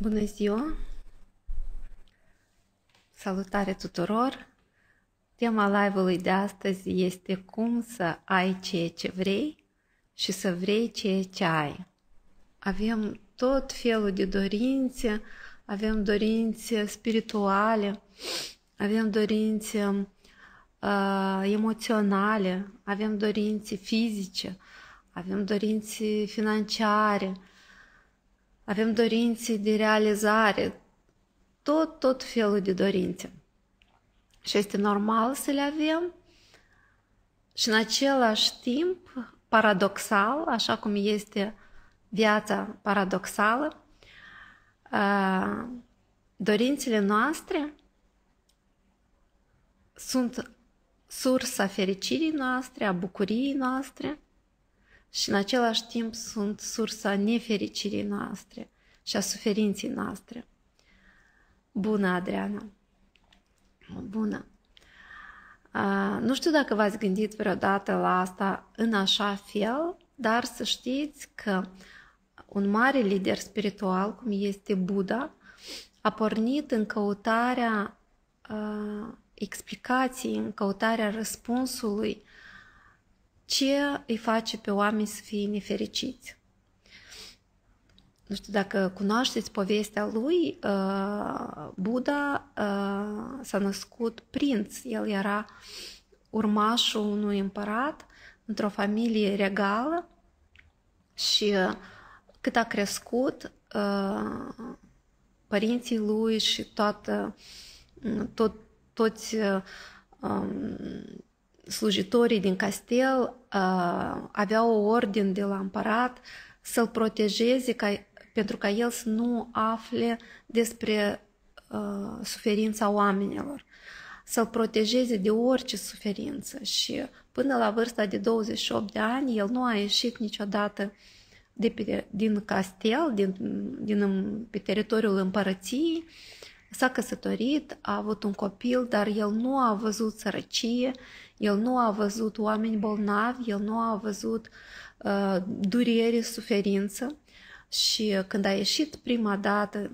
Bună ziua! Salutare tuturor! Tema live-ului de astăzi este cum să ai ceea ce vrei și să vrei ceea ce ai. Avem tot felul de dorințe, avem dorințe spirituale, avem dorințe uh, emoționale, avem dorințe fizice, avem dorințe financiare, uh, avem dorințe de realizare, tot, tot felul de dorințe. Și este normal să le avem și în același timp, paradoxal, așa cum este viața paradoxală, dorințele noastre sunt sursa fericirii noastre, a bucuriei noastre – și în același timp sunt sursa nefericirii noastre și a suferinței noastre. Bună, Adriana! Bună! Uh, nu știu dacă v-ați gândit vreodată la asta în așa fel, dar să știți că un mare lider spiritual, cum este Buddha, a pornit în căutarea uh, explicației, în căutarea răspunsului ce îi face pe oameni să fie nefericiți. Nu știu dacă cunoașteți povestea lui, uh, Buddha uh, s-a născut prinț. El era urmașul unui împărat într-o familie regală și uh, cât a crescut, părinții lui și toată, tot, toți um, slujitorii din castel uh, aveau o ordin de la împărat să-l protejeze ca, pentru ca el să nu afle despre uh, suferința oamenilor, să-l protejeze de orice suferință și până la vârsta de 28 de ani el nu a ieșit niciodată de pe, din castel, din, din, pe teritoriul împărăției, s-a căsătorit, a avut un copil, dar el nu a văzut sărăcie, el nu a văzut oameni bolnavi, el nu a văzut uh, durere, suferință. Și uh, când a ieșit prima dată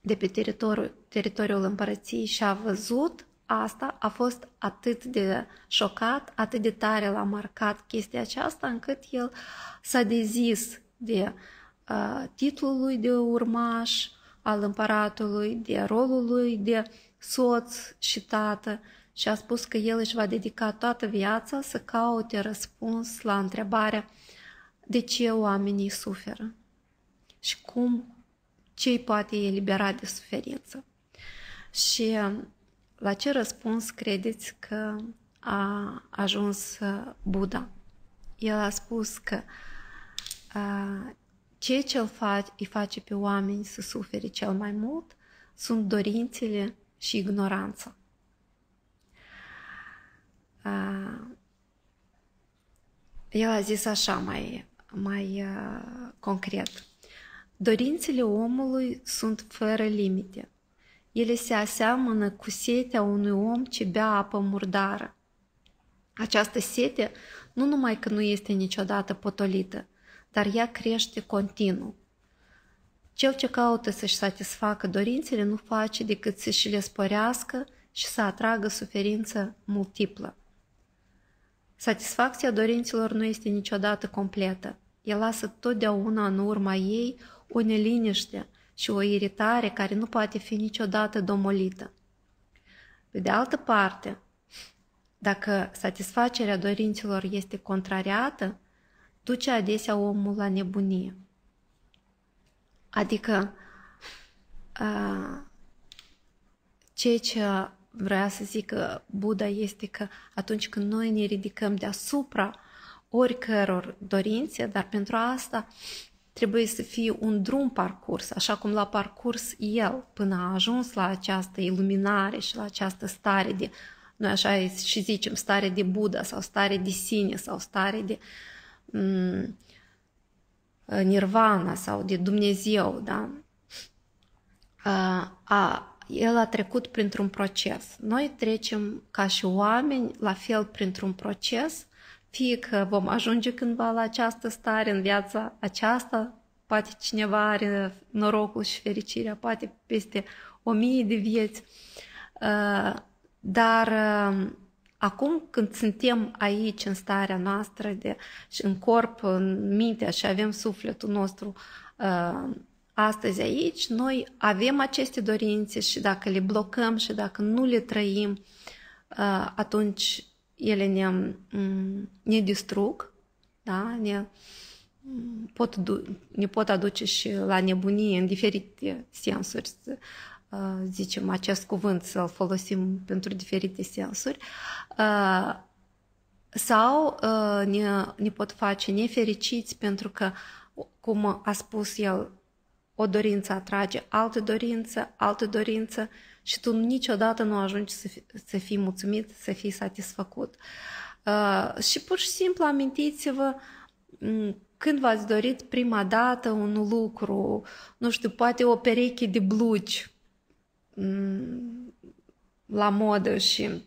de pe teritoriul, teritoriul împărăției și a văzut asta, a fost atât de șocat, atât de tare l-a marcat chestia aceasta, încât el s-a dezis de uh, lui de urmaș, uh, al împăratului, de rolul lui de soț și tată și a spus că el își va dedica toată viața să caute răspuns la întrebarea de ce oamenii suferă și cum, ce îi poate elibera de suferință. Și um, la ce răspuns credeți că a ajuns uh, Buddha? El a spus că uh, ce îl face, îi face pe oameni să sufere cel mai mult sunt dorințele și ignoranța. El a zis așa mai, mai concret. Dorințele omului sunt fără limite. Ele se aseamănă cu setea unui om ce bea apă murdară. Această sete nu numai că nu este niciodată potolită, dar ea crește continuu. Cel ce caută să-și satisfacă dorințele nu face decât să și le sporească și să atragă suferință multiplă. Satisfacția dorințelor nu este niciodată completă. El lasă totdeauna în urma ei o neliniște și o iritare care nu poate fi niciodată domolită. Pe de altă parte, dacă satisfacerea dorințelor este contrariată, duce adesea omul la nebunie. Adică ceea ce vrea să zică Buddha este că atunci când noi ne ridicăm deasupra oricăror dorințe, dar pentru asta trebuie să fie un drum parcurs, așa cum l-a parcurs el până a ajuns la această iluminare și la această stare de, noi așa și zicem, stare de Buddha sau stare de sine sau stare de uh, nirvana э, sau de Dumnezeu, da? A, el a trecut printr-un proces. Noi trecem ca și oameni la fel printr-un proces, fie că vom ajunge cândva la această stare în viața aceasta, poate cineva are norocul și fericirea, poate peste o mie de vieți, ă, dar ă, Acum când suntem aici în starea noastră de, și în corp, în mintea și avem sufletul nostru uh, astăzi aici, noi avem aceste dorințe și dacă le blocăm și dacă nu le trăim, uh, atunci ele ne, mm, ne distrug, da? ne, mm, pot, ne pot aduce și la nebunie în diferite sensuri zicem, э, acest cuvânt, să-l folosim pentru diferite sensuri, э, sau э, ne, ne pot face nefericiți pentru că, cum a spus el, o dorință atrage altă dorință, altă dorință și tu niciodată nu ajungi să, fi, să fii mulțumit, să fii satisfăcut. și pur și simplu amintiți-vă când v-ați dorit prima dată un lucru, nu știu, poate o pereche de blugi Mm, la modă și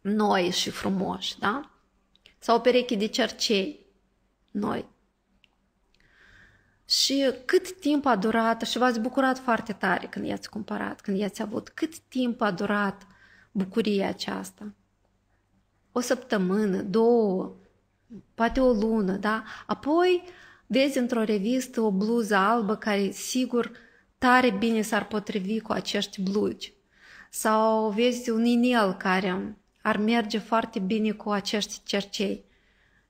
noi și frumoși, da? Sau o pereche de cercei noi. Și cât timp a durat, și v-ați bucurat foarte tare când i-ați cumpărat, când i-ați avut, cât timp a durat bucuria aceasta? O săptămână, două, poate o lună, da? Apoi vezi într-o revistă o bluză albă care sigur tare bine s-ar potrivi cu acești blugi. Sau vezi un inel care ar merge foarte bine cu acești cercei.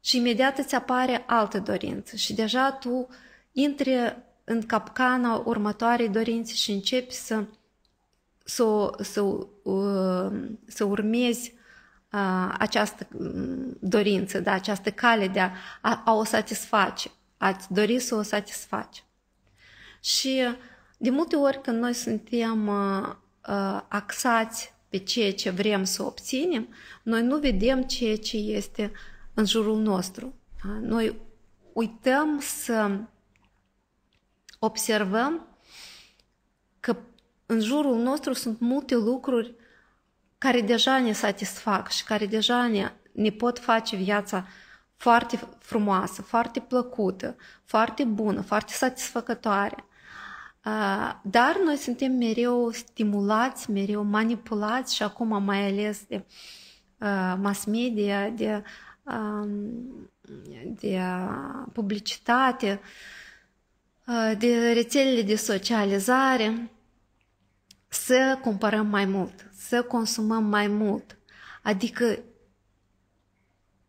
Și imediat îți apare alte dorințe și deja tu intri în capcana următoarei dorințe și începi să, să, să, uh, să urmezi uh, această mm, dorință, da, această cale de a, a, o satisface, a-ți dori să o satisfaci. Și de multe ori când noi suntem uh, uh, axați pe ceea ce vrem să obținem, noi nu vedem ceea ce este în jurul nostru. Da? Noi uităm să observăm că în jurul nostru sunt multe lucruri care deja ne satisfac și care deja ne, ne pot face viața foarte frumoasă, foarte plăcută, foarte bună, foarte satisfăcătoare. Dar noi suntem mereu stimulați, mereu manipulați și acum mai ales de mass media, de, de publicitate, de rețelele de socializare, să cumpărăm mai mult, să consumăm mai mult, adică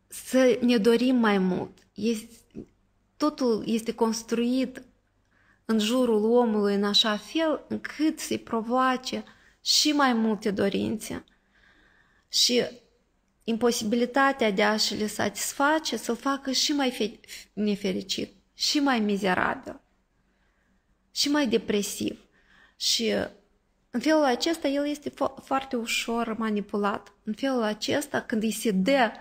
să ne dorim mai mult. Este, totul este construit în jurul omului în așa fel încât să-i provoace și mai multe dorințe și imposibilitatea de a și le satisface să-l facă și mai nefericit, și mai mizerabil, și mai depresiv. Și în felul acesta el este fo- foarte ușor manipulat. În felul acesta, când îi se dă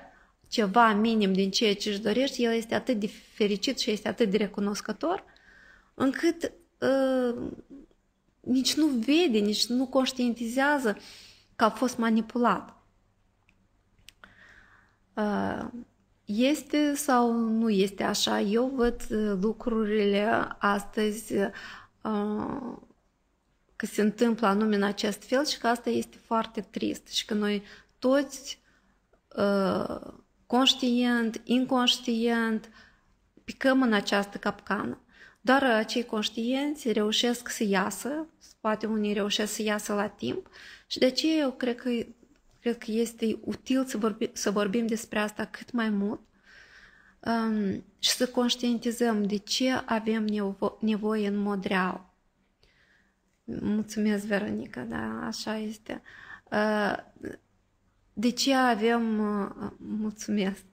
ceva minim din ceea ce își dorește, el este atât de fericit și este atât de recunoscător – încât uh, nici nu vede, nici nu conștientizează că a fost manipulat. Uh, este sau nu este așa? Eu văd uh, lucrurile astăzi uh, că se întâmplă anume în acest fel și că asta este foarte trist și că noi toți uh, conștient, inconștient, picăm în această capcană doar uh, cei conștienți reușesc să iasă, poate unii reușesc să iasă la timp și de aceea eu cred că, cred că este util să, vorbi, să vorbim despre asta cât mai mult um, și să conștientizăm de ce avem nevo- nevoie în mod real. Mulțumesc, Veronica, da, așa este. Uh, de ce avem, uh, mulțumesc,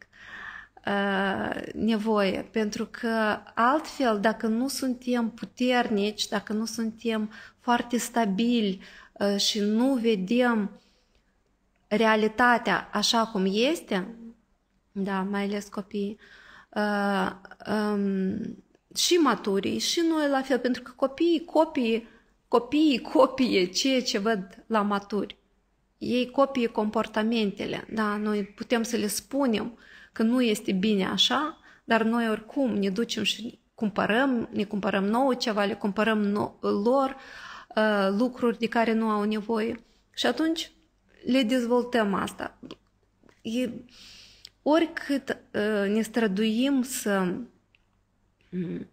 Uh, nevoie, pentru că altfel, dacă nu suntem puternici, dacă nu suntem foarte stabili uh, și nu vedem realitatea așa cum este, da, mai ales copiii, uh, um, și maturii, și noi la fel, pentru că copiii copii, copiii copie ceea ce văd la maturi. Ei copie comportamentele, da, noi putem să le spunem uh, că nu este bine așa, dar noi oricum ne ducem și cumpărăm, ne cumpărăm nouă ceva, le cumpărăm no- lor uh, lucruri de care nu au nevoie și atunci le dezvoltăm asta. E, oricât uh, ne străduim să mm,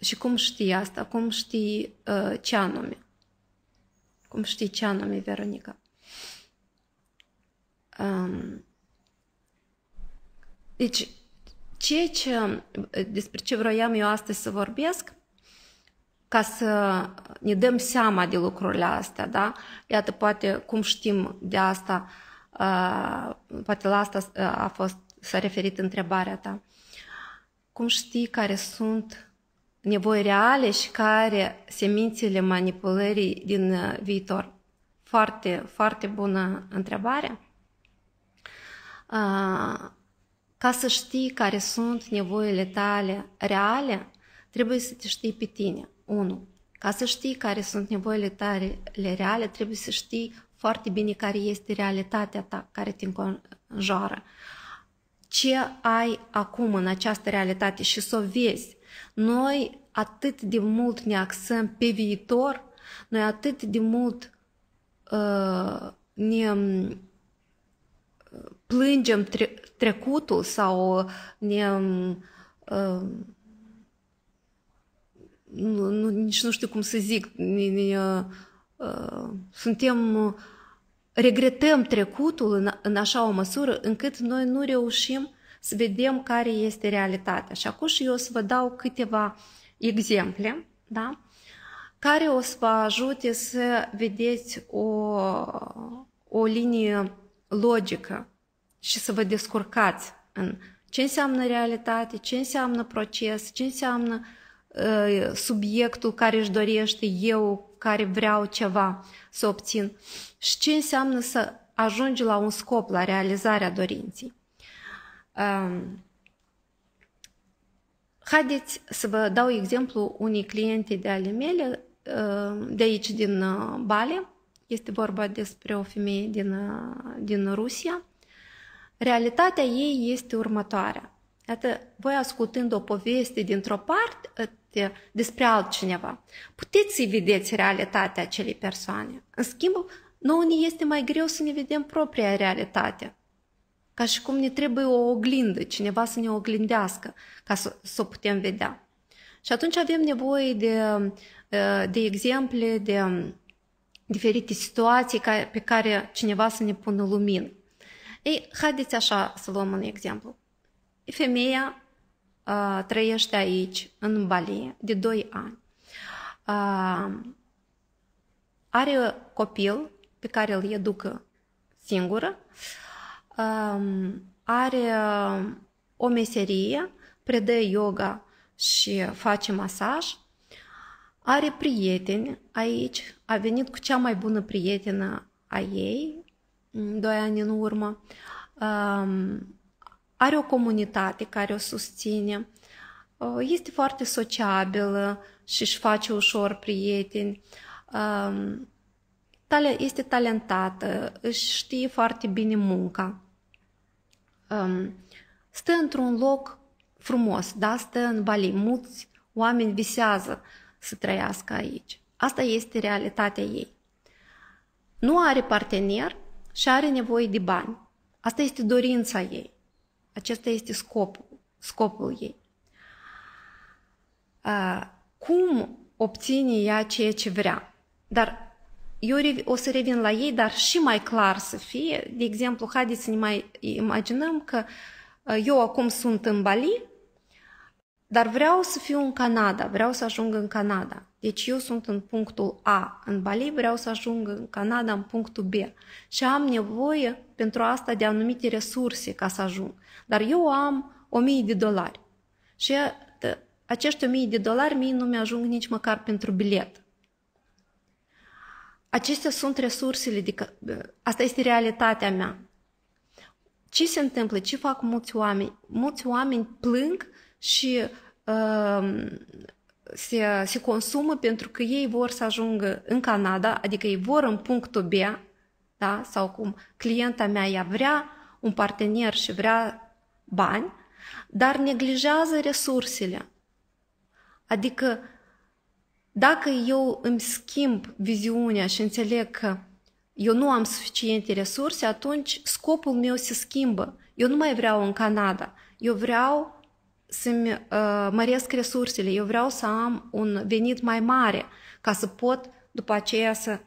și cum știi asta? Cum știi uh, ce anume? Cum știi ce anume, Veronica? Um, deci, ceea ce, despre ce vroiam eu astăzi să vorbesc, ca să ne dăm seama de lucrurile astea, da? Iată, poate cum știm de asta, uh, poate la asta a fost, s-a referit întrebarea ta. Cum știi care sunt nevoi reale și care semințele manipulării din viitor? Foarte, foarte bună întrebare. Uh, ca să știi care sunt nevoile tale reale, trebuie să te știi pe tine. 1. Ca să știi care sunt nevoile tale reale, trebuie să știi foarte bine care este realitatea ta care te înconjoară. Ce ai acum în această realitate și să o vezi. Noi atât de mult ne axăm pe viitor, noi atât de mult uh, ne plângem tre- trecutul sau ne uh, nu, nu, nici nu știu cum să zic, ne, ne, uh, uh, suntem regretăm trecutul în, în așa o măsură încât noi nu reușim să vedem care este realitatea. Și acum și eu o să vă dau câteva exemple, da? care o să vă ajute să vedeți o, o linie logică și să vă descurcați în ce înseamnă realitate, ce înseamnă proces, ce înseamnă uh, subiectul care își dorește eu, care vreau ceva să obțin și ce înseamnă să ajungi la un scop, la realizarea dorinței. Um, haideți să vă dau exemplu unei cliente de ale mele, uh, de aici din uh, Bale, este vorba despre o femeie din, din Rusia. Realitatea ei este următoarea. Iată, voi ascultând o poveste dintr-o parte ă, despre altcineva, puteți să vedeți realitatea acelei persoane. În schimb, nouă ne este mai greu să ne vedem propria realitate. Ca și cum ne trebuie o oglindă, cineva să ne oglindească ca să, să o putem vedea. Și atunci avem nevoie de, ă, de exemple, de diferite situații pe care cineva să ne pună lumină. Ei, haideți așa să luăm un exemplu. Femeia uh, trăiește aici, în Bali, de 2 ani. Uh, are copil pe care îl educă singură, uh, are o meserie, predă yoga și face masaj, are prieteni aici, a venit cu cea mai bună prietenă a ei, mm, doi ani în urmă, um, are o comunitate care o susține, este foarte sociabilă și își face ușor prieteni, um, este talentată, își știe foarte bine munca, um, stă într-un loc frumos, da, stă în Bali, mulți oameni visează să trăiască aici. Asta este realitatea ei. Nu are partener și are nevoie de bani. Asta este dorința ei. Acesta este scopul, scopul ei. Cum obține ea ceea ce vrea? Dar eu o să revin la ei, dar și mai clar să fie. De exemplu, haideți să ne mai imaginăm că eu acum sunt în Bali dar vreau să fiu în Canada, vreau să ajung în Canada. Deci eu sunt în punctul A în Bali, vreau să ajung în Canada în punctul B. Și am nevoie pentru asta de anumite resurse ca să ajung. Dar eu am 1000 de dolari. Și acești 1000 de dolari mie nu mi-ajung nici măcar pentru bilet. Acestea sunt resursele, de, asta este realitatea mea. Ce se întâmplă? Ce fac mulți oameni? Mulți oameni plâng și uh, se, se consumă pentru că ei vor să ajungă în Canada, adică ei vor în punctul B, da? sau cum clienta mea ea vrea un partener și vrea bani, dar neglijează resursele. Adică dacă eu îmi schimb viziunea și înțeleg că eu nu am suficiente resurse, atunci scopul meu se schimbă. Eu nu mai vreau în Canada, eu vreau să-mi uh, măresc resursele, eu vreau să am un venit mai mare ca să pot după aceea să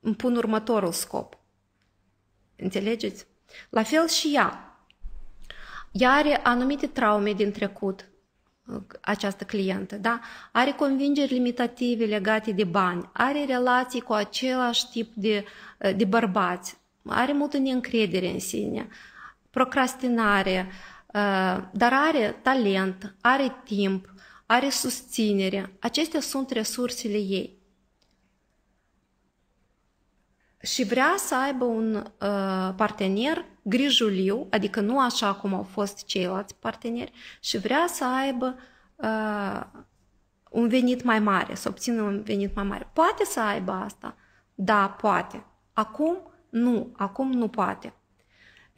îmi pun următorul scop. Înțelegeți? La fel și ea. Ea are anumite traume din trecut, această clientă, da? Are convingeri limitative legate de bani, are relații cu același tip de, de bărbați, are multă neîncredere în sine, procrastinare, uh, Э, dar are talent, are timp, are susținere. Acestea sunt resursele ei. Și vrea să aibă un uh, partener grijuliu, adică nu așa cum au fost ceilalți parteneri, și vrea să aibă uh, un venit mai mare, să obțină un venit mai mare. Poate să aibă asta? Da, poate. Acum nu, acum nu poate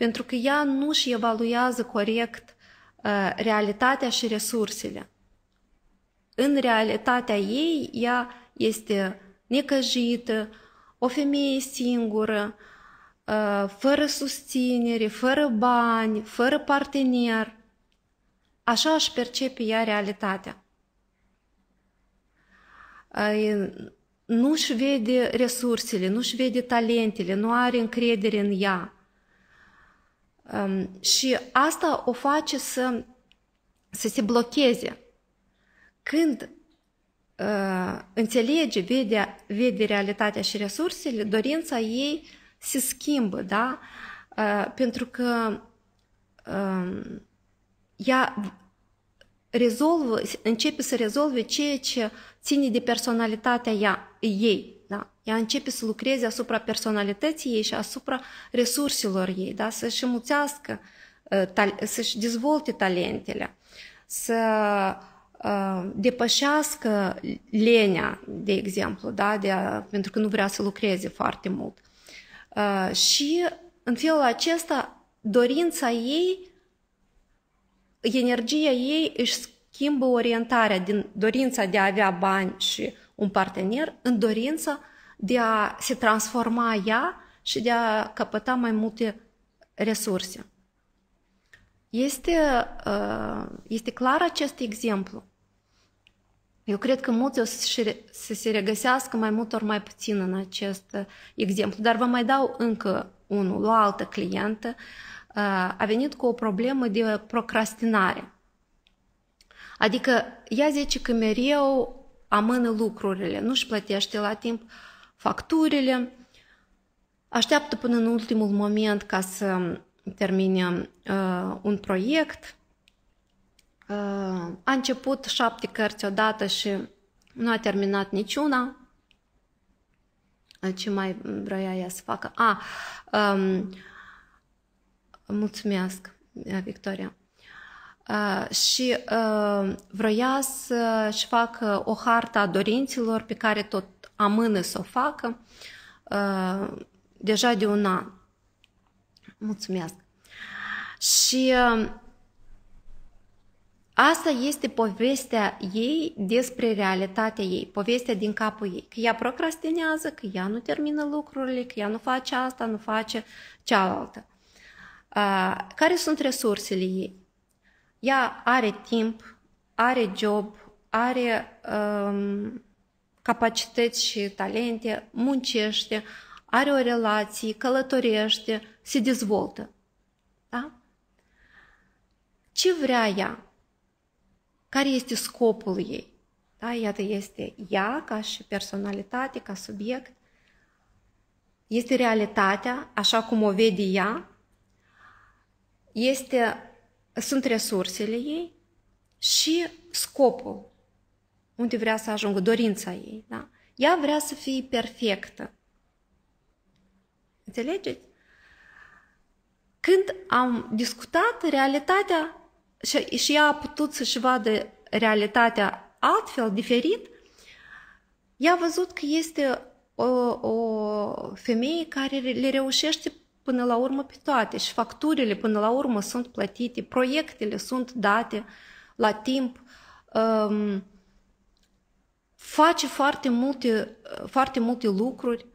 pentru că ea nu și evaluează corect uh, realitatea și resursele. În realitatea ei, ea este necăjită, o femeie singură, uh, fără susținere, fără bani, fără partener. Așa își percepe ea realitatea. Uh, nu-și vede resursele, nu-și vede talentele, nu are încredere în ea. Um, și asta o face să, să se blocheze. Când uh, înțelege, vede, vede realitatea și resursele, dorința ei se schimbă, da? Uh, pentru că uh, ea rezolvă, începe să rezolve ceea ce ține de personalitatea ea, ei. Ea începe să lucreze asupra personalității ei și asupra resurselor ei, da? să-și mulțească, ă, să-și dezvolte talentele, să ă, depășească lenea, de exemplu, da? de a, pentru că nu vrea să lucreze foarte mult. Ă, și în felul acesta, dorința ei, energia ei își schimbă orientarea din dorința de a avea bani și un partener în dorința de a se transforma ea și de a căpăta mai multe resurse. Este, uh, este clar acest exemplu. Eu cred că mulți o să se regăsească mai mult ori mai puțin în acest uh, exemplu, dar vă mai dau încă unul, o altă clientă uh, a venit cu o problemă de procrastinare. Adică ea zice că mereu amână lucrurile, nu-și plătește la timp uh, facturile, așteaptă până în ultimul moment ca să termine uh, un proiect. Uh, a început șapte cărți odată și nu a terminat niciuna. Uh, ce mai vroia ea să facă? A, um, mulțumesc, uh, Victoria. Uh, și uh, vroia să-și facă o hartă a dorințelor pe care tot amână să o facă uh, deja de un an. Mulțumesc! Și uh, asta este povestea ei despre realitatea ei, povestea din capul ei. Că ea procrastinează, că ea nu termină lucrurile, că ea nu face asta, nu face cealaltă. Uh, care sunt resursele ei? Ea are timp, are job, are um, capacități și talente, muncește, are o relație, călătorește, se dezvoltă. Da? Ce vrea ea? Care este scopul ei? Da? Iată, este ea ca și personalitate, ca subiect. Este realitatea, așa cum o vede ea. Este, sunt resursele ei și scopul unde vrea să ajungă, dorința ei. Da? Ea vrea să fie perfectă. Înțelegeți? Când am discutat realitatea și, și ea a putut să-și vadă realitatea altfel, diferit, ea a văzut că este o, o femeie care le reușește până la urmă pe toate și facturile până la urmă sunt plătite, proiectele sunt date la timp, um, face foarte multe, foarte multe lucruri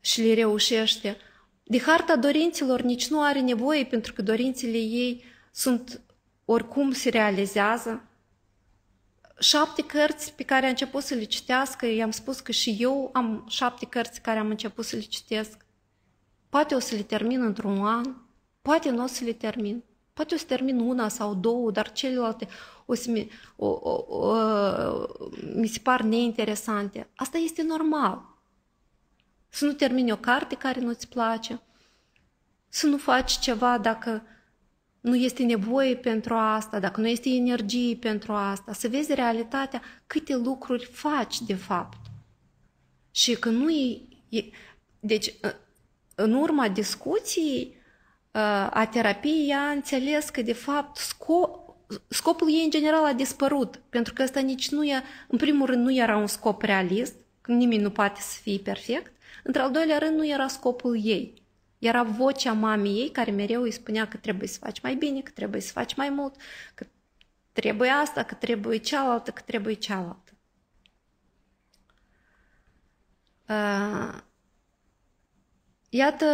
și le reușește. De harta dorințelor nici nu are nevoie pentru că dorințele ei sunt oricum se realizează. Șapte cărți pe care a început să le citească, i-am spus că și eu am șapte cărți care am început să le citesc. Poate o să le termin într-un an, poate nu o să le termin. Poate o să termin una sau două, dar celelalte o să mi, o, o, o, mi se par neinteresante. Asta este normal. Să nu termini o carte care nu-ți place, să nu faci ceva dacă nu este nevoie pentru asta, dacă nu este energie pentru asta, să vezi realitatea câte lucruri faci de fapt. Și că nu e, e deci în urma discuției a terapiei, ea a înțeles că, de fapt, sco- scopul ei, în general, a dispărut, pentru că ăsta nici nu e, în primul rând, nu era un scop realist, că nimeni nu poate să fie perfect, într-al doilea rând, nu era scopul ei. Era vocea mamei ei care mereu îi spunea că trebuie să faci mai bine, că trebuie să faci mai mult, că trebuie asta, că trebuie cealaltă, că trebuie cealaltă. Ă, iată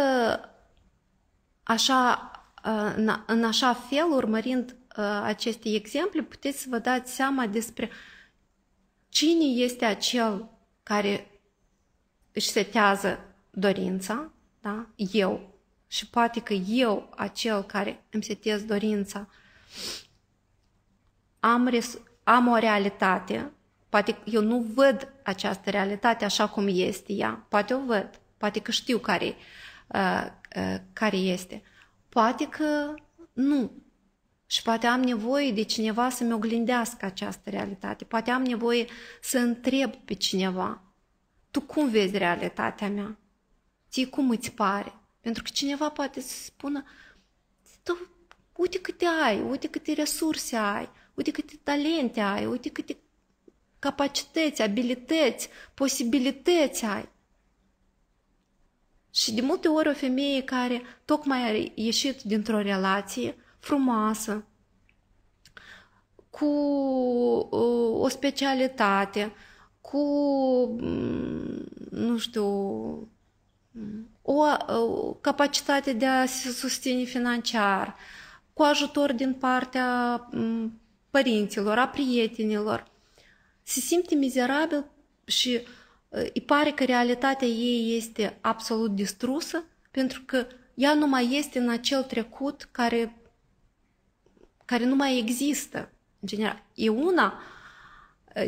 așa, ă, în așa fel, urmărind ă, aceste exemple, puteți să vă dați seama despre cine este acel care își setează dorința, da? eu. Și poate că eu, acel care îmi setez dorința, am, res- am o realitate, poate că eu nu văd această realitate așa cum este ea, poate o văd, poate că știu care, uh, Ă, care este. Poate că nu. Și poate am nevoie de cineva să-mi oglindească această realitate. Poate am nevoie să întreb pe cineva. Tu cum vezi realitatea mea? Ție cum îți pare? Pentru că cineva poate să spună, tu, uite câte ai, uite câte resurse ai, uite câte talente ai, uite câte capacități, abilități, posibilități ai. Și de multe ori o femeie care tocmai a ieșit dintr-o relație frumoasă, cu uh, o specialitate, cu, mm, nu știu, o, uh, capacitate de a se susține financiar, cu ajutor din partea mm, părinților, a prietenilor, se simte mizerabil și îi pare că realitatea ei este absolut distrusă, pentru că ea nu mai este în acel trecut care, care nu mai există. În general, e una,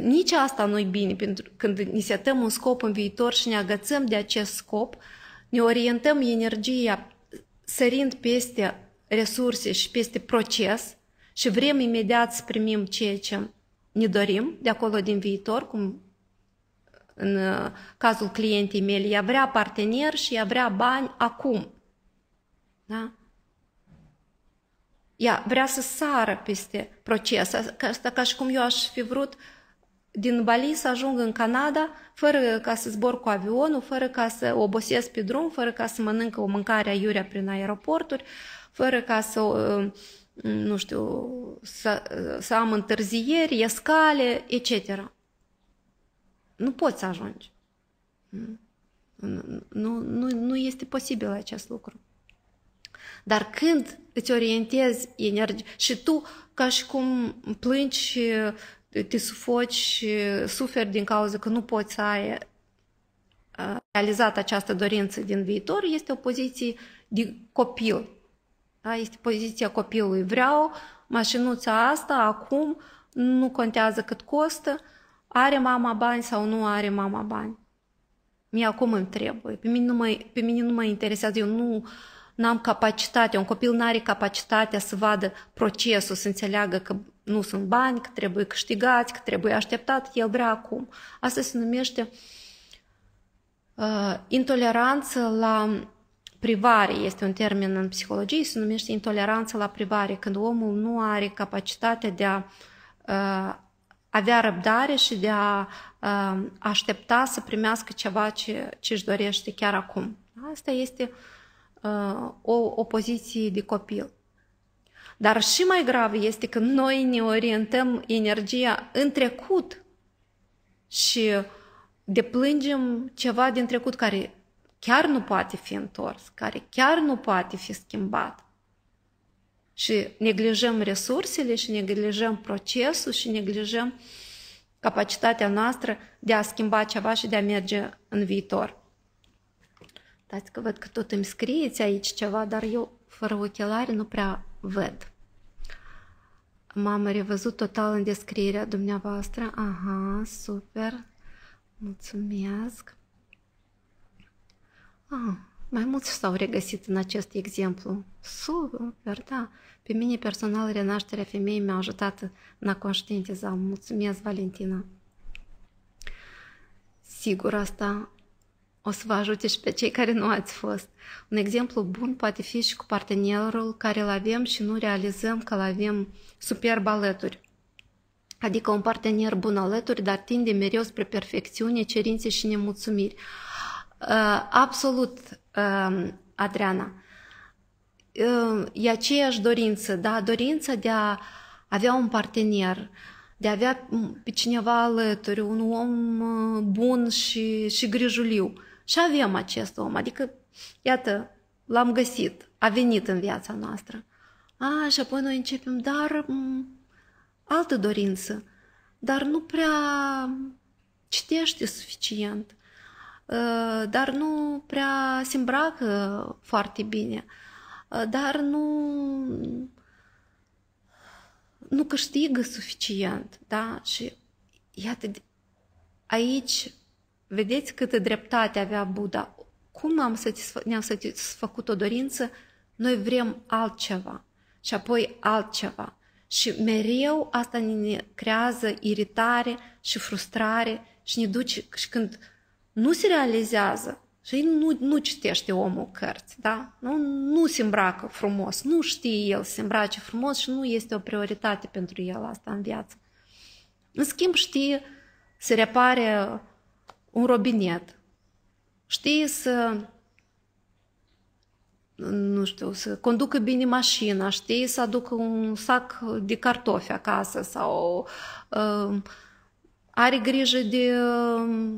nici asta nu-i bine, pentru când ni setăm un scop în viitor și ne agățăm de acest scop, ne orientăm energia sărind peste resurse și peste proces și vrem imediat să primim ceea ce ne dorim de acolo din viitor, cum în uh, cazul clientii mele, ea vrea partener și ea vrea bani acum. Da? Ea vrea să sară peste proces, asta ca și cum eu aș fi vrut din Bali să ajung în Canada fără ca să zbor cu avionul, fără ca să obosesc pe drum, fără ca să mănânc o mâncare aiurea prin aeroporturi, fără ca să uh, nu știu, să, să am întârzieri, escale, etc. Nu poți să ajungi. Mm. Nu, nu, nu este posibil acest lucru. Dar când îți orientezi energia și tu ca și cum plângi și te sufoci și suferi din cauza că nu poți să ai uh, realizat această dorință din viitor, este o poziție de copil. Da? Este poziția copilului. Vreau mașinuța asta acum, nu contează cât costă, are mama bani sau nu are mama bani? Mie acum îmi trebuie. Pe mine nu mă, pe mine nu mă interesează. Eu nu am capacitatea. Un copil nu are capacitatea să vadă procesul, să înțeleagă că nu sunt bani, că trebuie câștigați, că trebuie așteptat. El vrea acum. Asta se numește uh, intoleranță la privare. Este un termen în psihologie, se numește intoleranță la privare, când omul nu are capacitatea de a uh, avea răbdare și de a uh, aștepta să primească ceva ce ce își dorește chiar acum. Asta este uh, o, o poziție de copil. Dar și mai grav este că noi ne orientăm energia în trecut și deplângem ceva din trecut care chiar nu poate fi întors, care chiar nu poate fi schimbat și neglijăm resursele și neglijăm procesul și neglijăm capacitatea noastră de a schimba ceva și de a merge în viitor. Dați că văd că tot îmi scrieți aici ceva, dar eu fără ochelari nu prea văd. M-am revăzut total în descrierea dumneavoastră. Aha, super. Mulțumesc. Ah, mai mulți s-au regăsit în acest exemplu. Super, da! Pe mine personal, renașterea femeii mi-a ajutat în a conștientiza. Mulțumesc, Valentina! Sigur, asta o să vă ajute și pe cei care nu ați fost. Un exemplu bun poate fi și cu partenerul care îl avem și nu realizăm că îl avem superb alături. Adică un partener bun alături, dar tinde mereu spre perfecțiune, cerințe și nemulțumiri. Uh, absolut, Ehm, Adriana. Ehm, e aceeași dorință, da? Dorința de a avea un partener, de a avea pe cineva alături, un om eh, bun și, și grijuliu. Și avem acest om, adică, iată, l-am găsit, a venit în viața noastră. A, și apoi noi începem, dar mm, altă dorință, dar nu prea citește suficient, Eh, dar nu prea se îmbracă foarte bine, eh, dar nu, nu câștigă suficient, da? Și iată, aici vedeți câtă dreptate avea Buddha. Cum am satisfă- ne-am satisfăcut o dorință? Noi vrem altceva și apoi altceva. Și mereu asta ne creează iritare și frustrare și ne duce și când nu se realizează și nu, nu citește omul cărți, da? Nu, nu se îmbracă frumos, nu știe el să se îmbrace frumos și nu este o prioritate pentru el asta în viață. În schimb, știe să repare un robinet, știe să nu știu, să conducă bine mașina, știe să aducă un sac de cartofi acasă sau uh, are grijă de uh,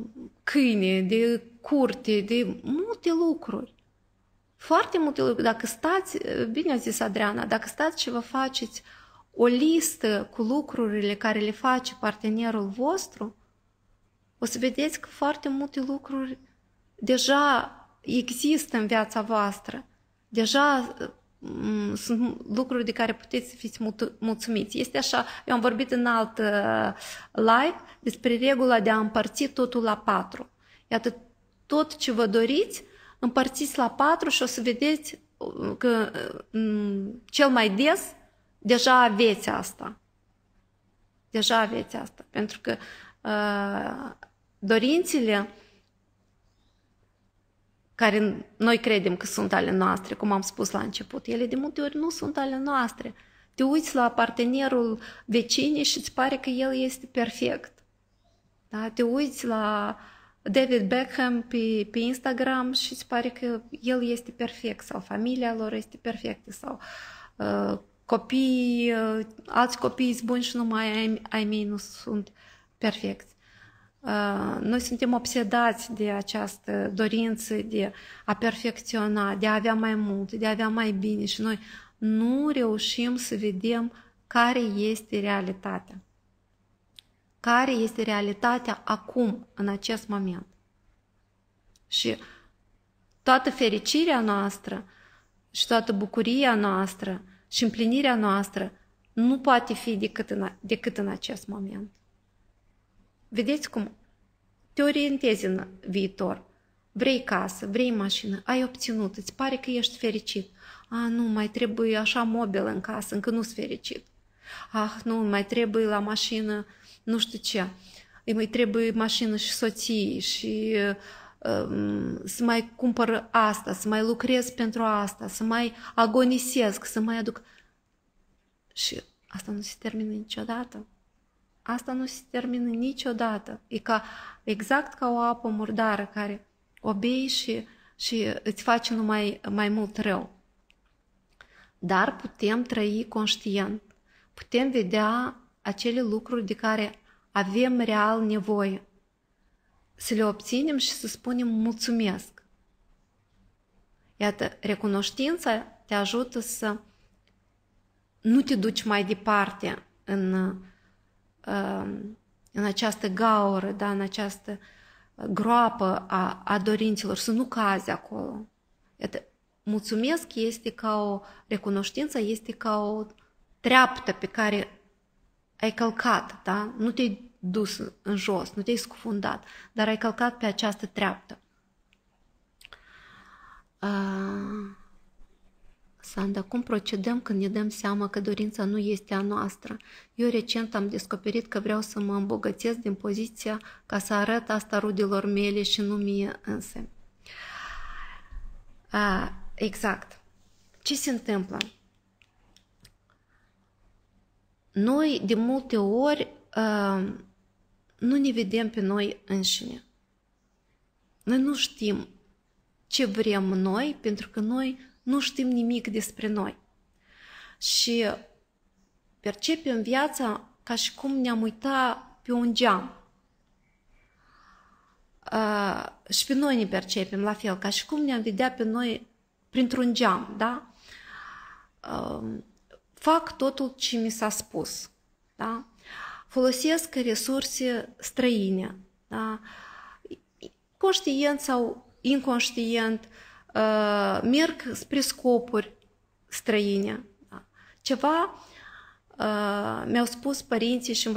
câine, de curte, de multe lucruri. Foarte multe lucruri. Dacă stați, bine a zis Adriana, dacă stați și vă faceți o listă cu lucrurile care le face partenerul vostru, o să vedeți că foarte multe lucruri deja există în viața voastră. Deja Mm, sunt lucruri de care puteți să fiți mulțumiți. Este așa, eu am vorbit în alt uh, live despre regula de a împărți totul la patru. Iată, tot ce vă doriți, împărțiți la patru și o să vedeți uh, că uh, mm, cel mai des deja aveți asta. Deja aveți asta. Pentru că dorințele care noi credem că sunt ale noastre, cum am spus la început, ele de multe ori nu sunt ale noastre. Te uiți la partenerul vecinii și îți pare că el este perfect. Da? Te uiți la David Beckham pe, pe Instagram și îți pare că el este perfect sau familia lor este perfectă sau uh, copii, uh, alți copii sunt buni și numai ai, ai mei nu sunt perfecți. Э, noi suntem obsedați de această dorință de a perfecționa, de a avea mai mult, de a avea mai bine și noi nu reușim să vedem care este realitatea. Care este realitatea acum, în acest moment. Și toată fericirea noastră și toată bucuria noastră și împlinirea noastră nu poate fi decât în, decât în acest moment. Vedeți cum te orientezi în viitor. Vrei casă, vrei mașină, ai obținut, îți pare că ești fericit. A, nu, mai trebuie așa mobil în casă, încă nu-s fericit. Ah, nu, mai trebuie la mașină nu știu ce. Îi mai trebuie mașină și soții și um, să mai cumpăr asta, să mai lucrez pentru asta, să mai agonisesc, să mai aduc. Și asta nu se termină niciodată. Asta nu se termină niciodată. E ca, exact ca o apă murdară care obei și, și îți face numai mai mult rău. Dar putem trăi conștient. Putem vedea acele lucruri de care avem real nevoie. Să le obținem și să spunem mulțumesc. Iată, recunoștința te ajută să nu te duci mai departe în Um, în această gaură, da, în această uh, groapă a, a dorințelor, să nu cazi acolo. Iată, mulțumesc este ca o recunoștință, este ca o treaptă pe care ai călcat, da? Nu te-ai dus în jos, nu te-ai scufundat, dar ai călcat pe această treaptă. Uh... Sanda, cum procedăm când ne dăm seama că dorința nu este a noastră? Eu recent am descoperit că vreau să mă îmbogățesc din poziția ca să arăt asta rudilor mele și nu mie însă. A, exact. Ce se întâmplă? Noi, de multe ori, a, nu ne vedem pe noi înșine. Noi nu știm ce vrem noi, pentru că noi nu știm nimic despre noi. Și percepem viața ca și cum ne-am uitat pe un geam. Uh, și pe noi ne percepem la fel, ca și cum ne-am vedea pe noi printr-un geam, da? Uh, fac totul ce mi s-a spus, da? Folosesc resurse străine, da? Conștient sau inconștient, uh, merg spre scopuri străine. Ceva mi-au spus părinții și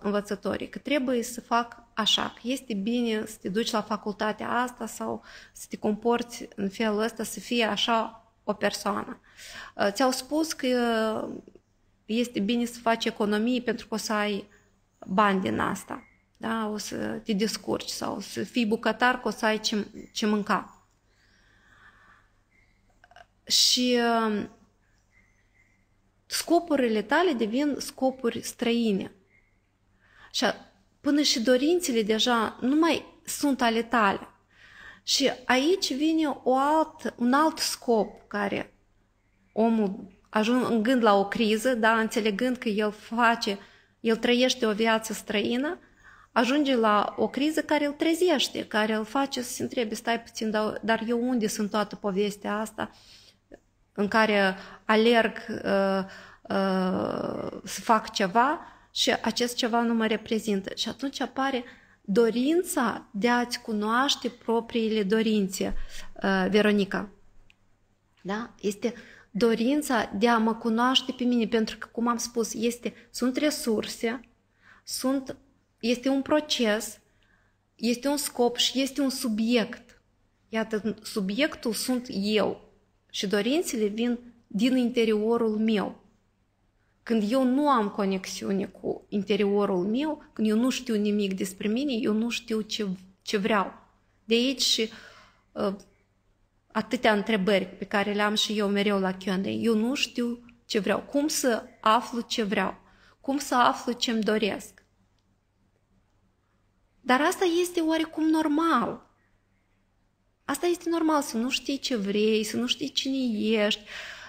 învățătorii că trebuie să fac așa, că este bine să te duci la facultatea asta sau să te comporți în felul ăsta, să fie așa o persoană. Ți-au spus că este bine să faci economii pentru că o să ai bani din asta, da? o să te descurci sau să fii bucătar că o să ai ce, ce mânca. Și um, scopurile tale devin scopuri străine. Și până și dorințele deja nu mai sunt ale tale. Și aici vine o alt, un alt scop care omul ajungând la o criză, da, înțelegând că el face, el trăiește o viață străină, ajunge la o criză care îl trezește, care îl face să se întrebe, stai puțin, dar, dar eu unde sunt toată povestea asta? Uh, în care alerg uh, uh, să fac ceva și acest ceva nu mă reprezintă. Și atunci apare dorința de a-ți cunoaște propriile dorințe, uh, Veronica. Da? Este dorința de a mă cunoaște pe mine, pentru că, cum am spus, este, sunt resurse, sunt, este un proces, este un scop și este un subiect. Iată, subiectul sunt eu, și dorințele vin din interiorul meu. Când eu nu am conexiune cu interiorul meu, când eu nu știu nimic despre mine, eu nu știu ce, ce vreau. De aici și uh, atâtea întrebări pe care le am și eu mereu la Q&A. Eu nu știu ce vreau, cum să aflu ce vreau, cum să aflu ce-mi doresc. Dar asta este oarecum normal. Asta este normal, să nu știi ce vrei, să nu știi cine ești,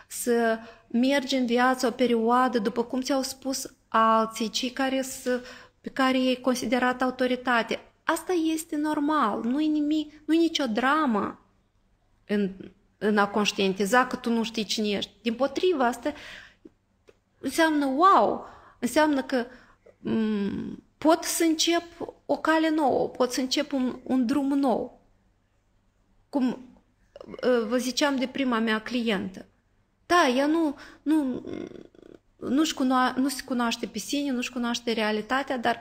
să mergi în viață o perioadă după cum ți-au spus alții, cei care sunt, pe care e considerat autoritate. Asta este normal, nu e nimic, nu e nicio dramă în, în a conștientiza că tu nu știi cine ești. Din potrivă, asta înseamnă wow, înseamnă că m- pot să încep o cale nouă, pot să încep un, un drum nou cum ă, vă ziceam de prima mea clientă. Da, ea nu, nu, nu-și cunoa- nu se cunoaște pe sine, nu-și cunoaște realitatea, dar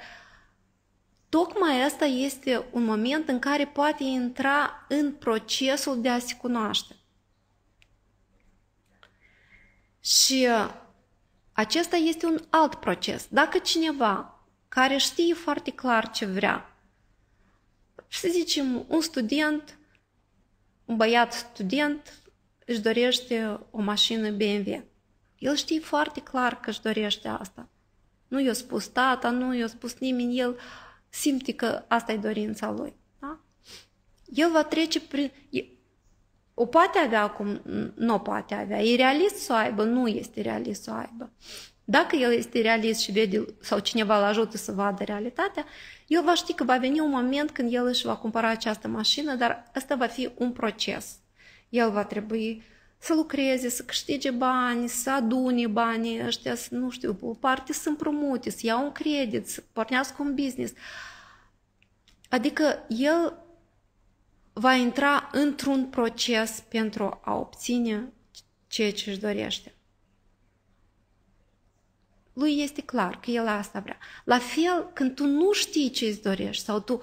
tocmai asta este un moment în care poate intra în procesul de a se cunoaște. Și ă, acesta este un alt proces. Dacă cineva care știe foarte clar ce vrea, să zicem, un student un băiat student își dorește o mașină BMW. El știe foarte clar că își dorește asta. Nu i-a spus tata, nu i-a spus nimeni, el simte că asta e dorința lui. Da? El va trece prin... O poate avea acum, nu o poate avea. E realist să o aibă, nu este realist să o aibă. Dacă el este realist și vede, sau cineva îl ajută să vadă realitatea, el va ști că va veni un moment când el își va cumpăra această mașină, dar ăsta va fi un proces. El va trebui să lucreze, să câștige bani, să adune banii ăștia, să, nu știu, o parte să împrumute, să ia un credit, să pornească un business. Adică el va intra într-un proces pentru a obține ceea ce își dorește lui este clar că el asta vrea. La fel, când tu nu știi ce îți dorești sau tu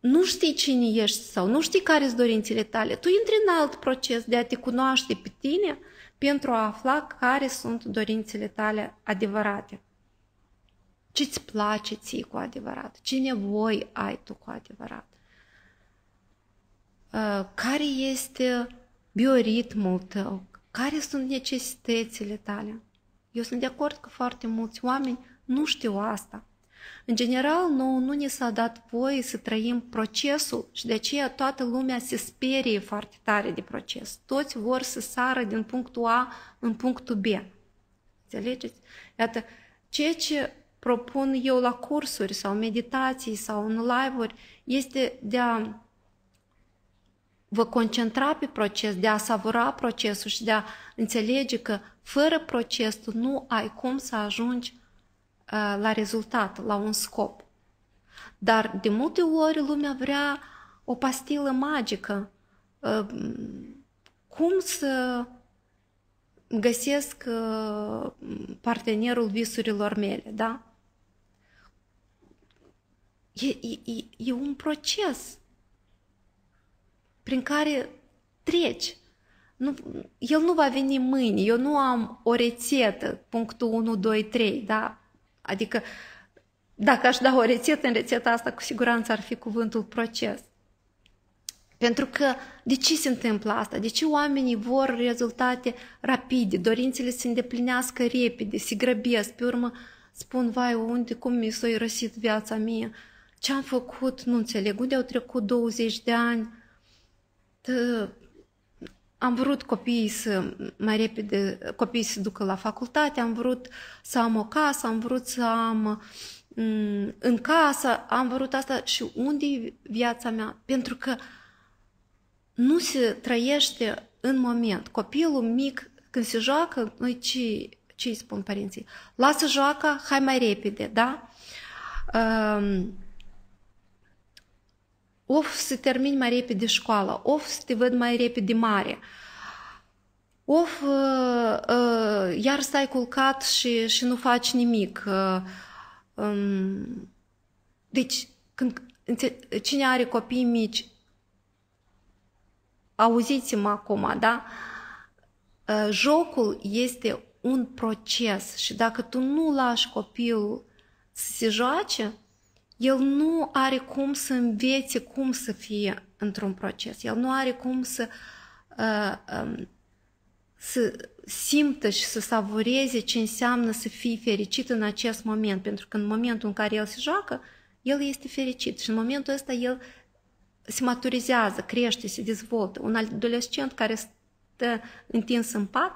nu știi cine ești sau nu știi care sunt dorințele tale, tu intri în alt proces de a te cunoaște pe tine pentru a afla care sunt dorințele tale adevărate. Ce-ți place ție cu adevărat? Ce nevoi ai tu cu adevărat? Uh, care este bioritmul tău? Care sunt necesitățile tale? Eu sunt de acord că foarte mulți oameni nu știu asta. În general, nou nu ne s-a dat voie să trăim procesul și de aceea toată lumea se sperie foarte tare de proces. Toți vor să sară din punctul A în punctul B. Înțelegeți? Iată, ceea ce propun eu la cursuri sau meditații sau în live-uri este de a vă concentra pe proces, de a savura procesul și de a înțelege că fără proces tu nu ai cum să ajungi uh, la rezultat, la un scop. Dar de multe ori lumea vrea o pastilă magică. Uh, cum să găsesc uh, partenerul visurilor mele, da? E, e, e un proces prin care treci. Nu, el nu va veni mâine, eu nu am o rețetă, punctul 1, 2, 3, da? Adică, dacă aș da o rețetă în rețeta asta, cu siguranță ar fi cuvântul proces. Pentru că de ce se întâmplă asta? De ce oamenii vor rezultate rapide, dorințele se îndeplinească repede, se grăbesc, pe urmă spun, vai, unde, cum mi s-a irosit viața mea, ce am făcut, nu înțeleg, unde au trecut 20 de ani, am vrut copiii să mai repede, copiii să ducă la facultate, am vrut să am o casă, am vrut să am mm, în casă, am vrut asta și unde e viața mea? Pentru că nu se trăiește în moment. Copilul mic, când se joacă, noi ce, ce îi spun părinții? Lasă joaca, hai mai repede, da? of să termini mai repede școala, of să te văd mai repede mare, of uh, uh, iar stai culcat și, și nu faci nimic. Uh, um, deci, când, cine are copii mici, auziți-mă acum, da? Uh, jocul este un proces și dacă tu nu lași copilul să se joace, el nu are cum să învețe cum să fie într-un proces. El nu are cum să, uh, um, să simtă și să savureze ce înseamnă să fii fericit în acest moment, pentru că în momentul în care el se joacă, el este fericit și în momentul ăsta el se maturizează, crește, se dezvoltă. Un adolescent care stă întins în pat,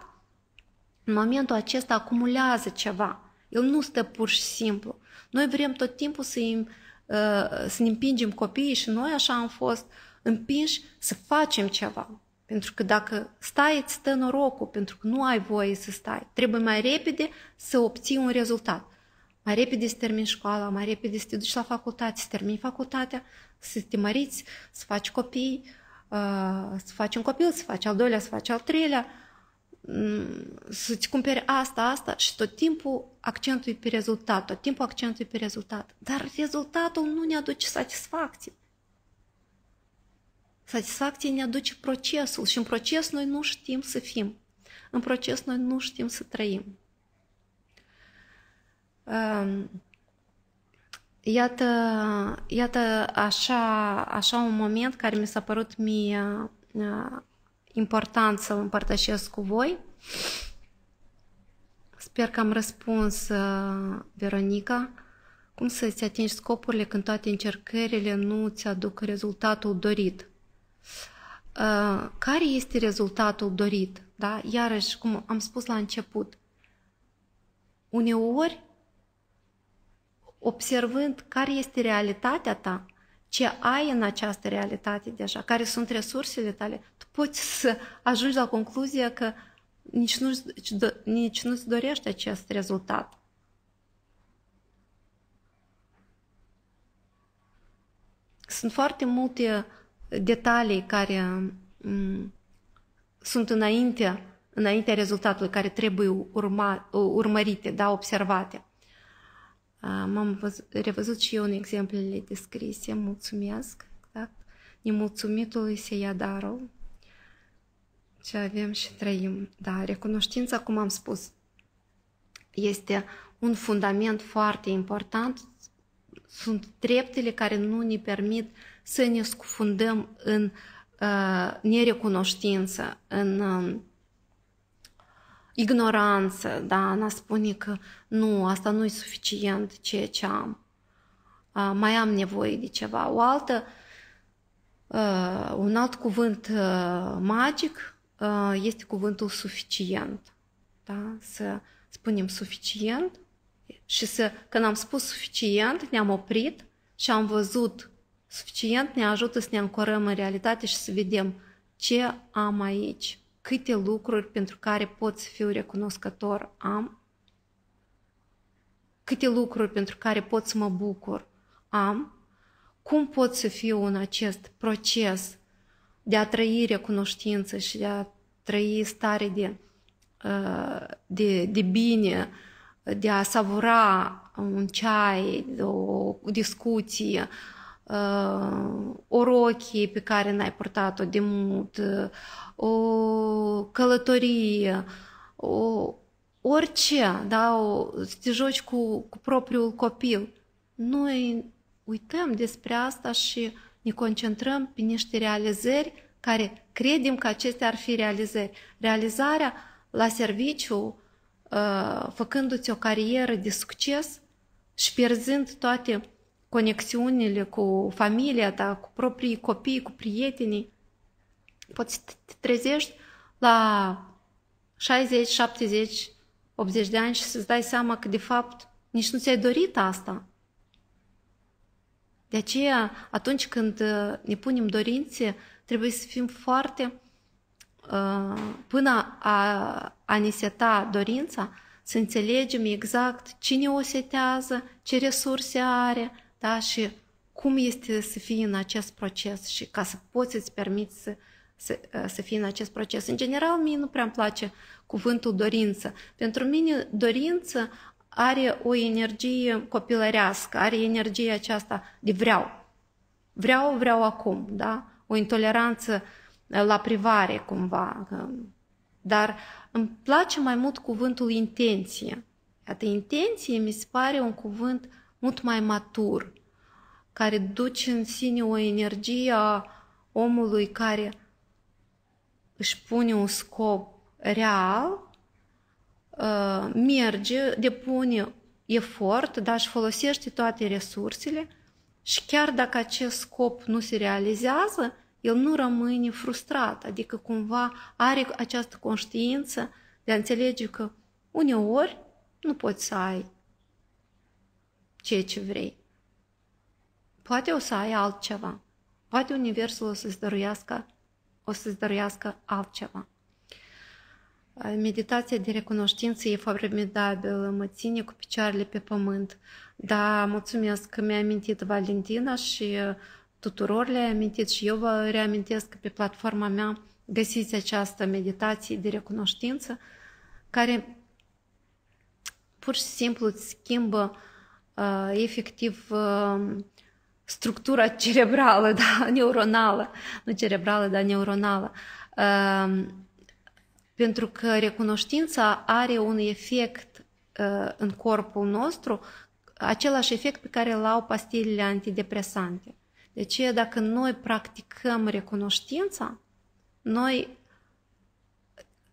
în momentul acesta acumulează ceva – el nu stă pur și simplu. Noi vrem tot timpul să îi ă, să ne împingem copiii și noi așa am fost împinși să facem ceva. Pentru că dacă stai, îți stă norocul, pentru că nu ai voie să stai. Trebuie mai repede să obții un rezultat. Mai repede să termini școala, mai repede să te duci la facultate, să termini facultatea, să te măriți, să faci copii, ă, să faci un copil, să faci al doilea, să faci al treilea, Mm, să-ți cumpere asta, asta și tot timpul accentul e pe rezultat, tot timpul accentul e pe rezultat. Dar rezultatul nu ne aduce satisfacție. Satisfacție ne aduce procesul și în proces noi nu știm să fim. În proces noi nu știm să trăim. Um, iată, iată așa, așa un moment care mi s-a părut mie uh, important să împărtășesc cu voi. Sper că am răspuns, uh, Veronica. Cum să-ți atingi scopurile când toate încercările nu ți aduc rezultatul dorit? Uh, care este rezultatul dorit? Da? Iarăși, cum am spus la început, uneori, observând care este realitatea ta, ce ai în această realitate deja, care sunt resursele tale, tu poți să ajungi la concluzia că nici nu, nici nu-ți dorești acest rezultat. Sunt foarte multe detalii care sunt înainte, înaintea rezultatului, care trebuie urma, urmărite, da, observate. M-am revăzut și eu în exemplele descrise, mulțumesc, exact. Nemulțumitului se ia darul ce avem și trăim. Da, recunoștința, cum am spus, este un fundament foarte important. Sunt treptele care nu ne permit să ne scufundăm în uh, nerecunoștință, în uh, ignoranță, da, în a spune că nu, asta nu e suficient ceea ce am. A, mai am nevoie de ceva. O altă, a, un alt cuvânt a, magic este cuvântul suficient. Da? Să spunem suficient și să, când am spus suficient, ne-am oprit și am văzut suficient ne ajută să ne ancorăm în realitate și să vedem ce am aici câte lucruri pentru care pot să fiu recunoscător am, câte lucruri pentru care pot să mă bucur am, cum pot să fiu în acest proces de a trăi recunoștință și de a trăi stare de, uh, de, de bine, de a savura un ceai, o discuție, o rochie pe care n-ai purtat-o de mult, uh, o călătorie, o, orice, da, o, să te joci cu, cu propriul copil. Noi uităm despre asta și ne concentrăm pe niște realizări care credem că acestea ar fi realizări. Realizarea la serviciu, uh, făcându-ți o carieră de succes și pierzând toate conexiunile cu familia ta, cu proprii copii, cu prietenii. Poți să te trezești la 60, 70, 80 de ani și să-ți dai seama că, de fapt, nici nu ți-ai dorit asta. De aceea, atunci când uh, ne punem dorințe, trebuie să fim foarte. Uh, până a, a ne seta dorința, să înțelegem exact cine o setează, ce resurse are, da? și cum este să fii în acest proces și ca să poți să-ți permiți să, să, ă, să fii în acest proces. În general, mie nu prea îmi place cuvântul dorință. Pentru mine, dorință are o energie copilărească, are energia aceasta de vreau. Vreau, vreau acum, da? O intoleranță ă, la privare, cumva. Dar îmi place mai mult cuvântul intenție. Iată, intenție mi se pare un cuvânt mult mai matur, care duce în sine o energie a omului care își pune un scop real, uh, merge, depune efort, dar își folosește toate resursele și chiar dacă acest scop nu se realizează, el nu rămâne frustrat, adică cumva are această conștiință de a înțelege că uneori nu poți să ai ceea ce vrei. Poate o să ai altceva. Poate universul o să-ți dăruiască, o să-ți dăruiască altceva. Meditația de recunoștință e formidabilă, mă ține cu picioarele pe pământ. Da, mulțumesc că mi-a amintit Valentina și tuturor le-a amintit și eu vă reamintesc că pe platforma mea găsiți această meditație de recunoștință care pur și simplu îți schimbă uh, efectiv uh, structura cerebrală, da, neuronală, nu cerebrală, dar neuronală. Pentru că recunoștința are un efect э, în corpul nostru, același efect pe care îl au pastilele antidepresante. deci, dacă noi practicăm recunoștința, noi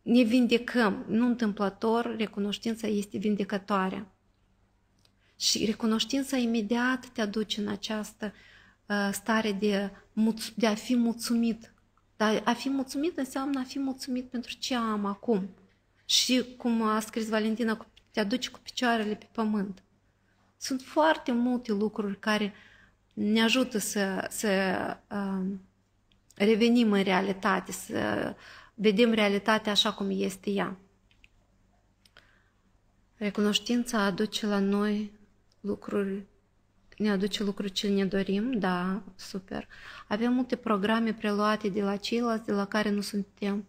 ne vindecăm. Nu întâmplător, recunoștința este vindecătoare. Și recunoștința imediat te aduce în această ă, stare de, de a fi mulțumit. Dar a fi mulțumit înseamnă a fi mulțumit pentru ce am acum. Și cum a scris Valentina, te aduce cu picioarele pe pământ. Sunt foarte multe lucruri care ne ajută să, să ă, revenim în realitate, să vedem realitatea așa cum este ea. Recunoștința aduce la noi lucruri, ne aduce lucruri ce ne dorim, da, super. Avem multe programe preluate de la ceilalți de la care nu suntem,